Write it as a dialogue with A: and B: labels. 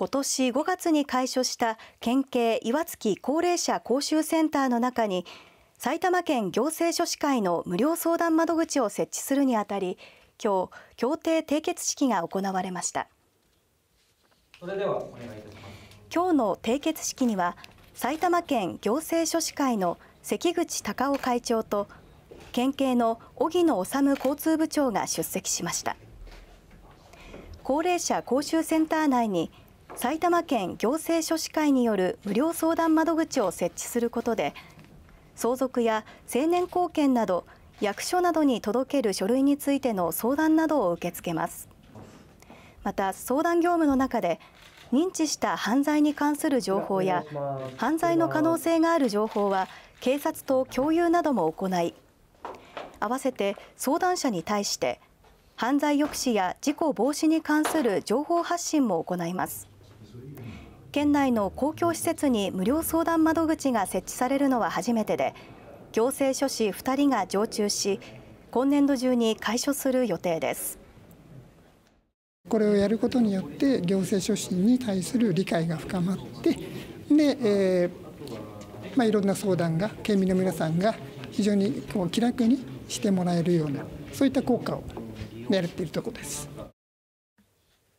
A: 今年5月に開所した県警岩槻高齢者講習センターの中に埼玉県行政書士会の無料相談窓口を設置するにあたり今日協定締結式が行われました
B: それではお願いいたします
A: 今日の締結式には埼玉県行政書士会の関口隆夫会長と県警の荻野治交通部長が出席しました高齢者講習センター内に埼玉県行政書士会による無料相談窓口を設置することで相続や成年後見など役所などに届ける書類についての相談などを受け付けますまた相談業務の中で認知した犯罪に関する情報や犯罪の可能性がある情報は警察と共有なども行い合わせて相談者に対して犯罪抑止や事故防止に関する情報発信も行います県内の公共施設に無料相談窓口が設置されるのは初めてで行政書士2人が常駐し今年度中に解消する予定です。
C: これをやることによって行政書士に対する理解が深まってで、えー、まあ、いろんな相談が県民の皆さんが非常にこう気楽にしてもらえるようなそういった効果を狙っているところです。